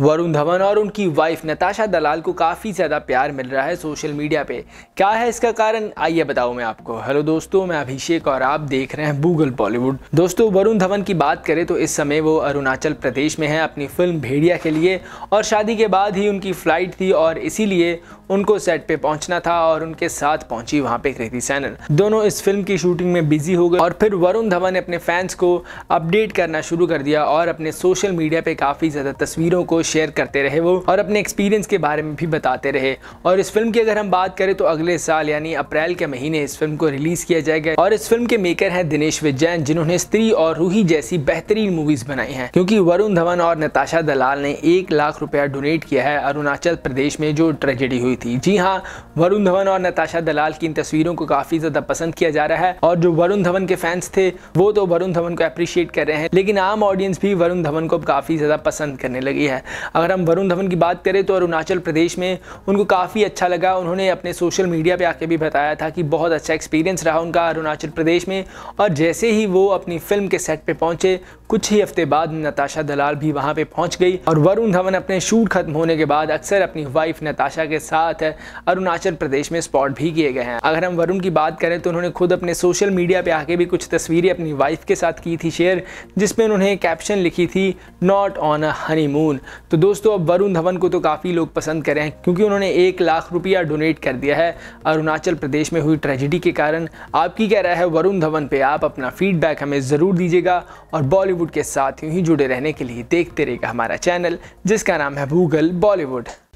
वरुण धवन और उनकी वाइफ नताशा दलाल को काफ़ी ज़्यादा प्यार मिल रहा है सोशल मीडिया पे क्या है इसका कारण आइए बताऊं मैं आपको हेलो दोस्तों मैं अभिषेक और आप देख रहे हैं गूगल बॉलीवुड दोस्तों वरुण धवन की बात करें तो इस समय वो अरुणाचल प्रदेश में हैं अपनी फिल्म भेड़िया के लिए और शादी के बाद ही उनकी फ़्लाइट थी और इसीलिए उनको सेट पे पहुंचना था और उनके साथ पहुंची वहां पे कृति सैनन दोनों इस फिल्म की शूटिंग में बिजी हो गए और फिर वरुण धवन ने अपने फैंस को अपडेट करना शुरू कर दिया और अपने सोशल मीडिया पे काफी ज्यादा तस्वीरों को शेयर करते रहे वो और अपने एक्सपीरियंस के बारे में भी बताते रहे और इस फिल्म की अगर हम बात करें तो अगले साल यानी अप्रैल के महीने इस फिल्म को रिलीज किया जाएगा और इस फिल्म के मेकर है दिनेश विजैन जिन्होंने स्त्री और रूही जैसी बेहतरीन मूवीज बनाई है क्योंकि वरुण धवन और नताशा दलाल ने एक लाख रुपया डोनेट किया है अरुणाचल प्रदेश में जो ट्रेजेडी हुई थी जी हाँ वरुण धवन और नताशा दलाल की इन तस्वीरों को काफ़ी ज़्यादा पसंद किया जा रहा है और जो वरुण धवन के फैंस थे वो तो वरुण धवन को अप्रिशिएट कर रहे हैं लेकिन आम ऑडियंस भी वरुण धवन को काफ़ी ज़्यादा पसंद करने लगी है अगर हम वरुण धवन की बात करें तो अरुणाचल प्रदेश में उनको काफ़ी अच्छा लगा उन्होंने अपने सोशल मीडिया पर आके भी बताया था कि बहुत अच्छा एक्सपीरियंस रहा उनका अरुणाचल प्रदेश में और जैसे ही वो अपनी फिल्म के सेट पर पहुंचे कुछ ही हफ्ते बाद नताशा दलाल भी वहाँ पर पहुंच गई और वरुण धवन अपने शूट खत्म होने के बाद अक्सर अपनी वाइफ नताशा के साथ बात है अरुणाचल प्रदेश में स्पॉट भी किए गए हैं अगर हम वरुण की बात करें तो उन्होंने खुद अपने सोशल मीडिया पर आके भी कुछ तस्वीरें अपनी वाइफ के साथ की थी शेयर जिसमें उन्होंने कैप्शन लिखी थी नॉट ऑन अ हनीमून तो दोस्तों अब वरुण धवन को तो काफ़ी लोग पसंद कर रहे हैं क्योंकि उन्होंने एक लाख रुपया डोनेट कर दिया है अरुणाचल प्रदेश में हुई ट्रेजिडी के कारण आपकी क्या राय है वरुण धवन पे आप अपना फीडबैक हमें ज़रूर दीजिएगा और बॉलीवुड के साथ यूँ ही जुड़े रहने के लिए देखते रहेगा हमारा चैनल जिसका नाम है भूगल बॉलीवुड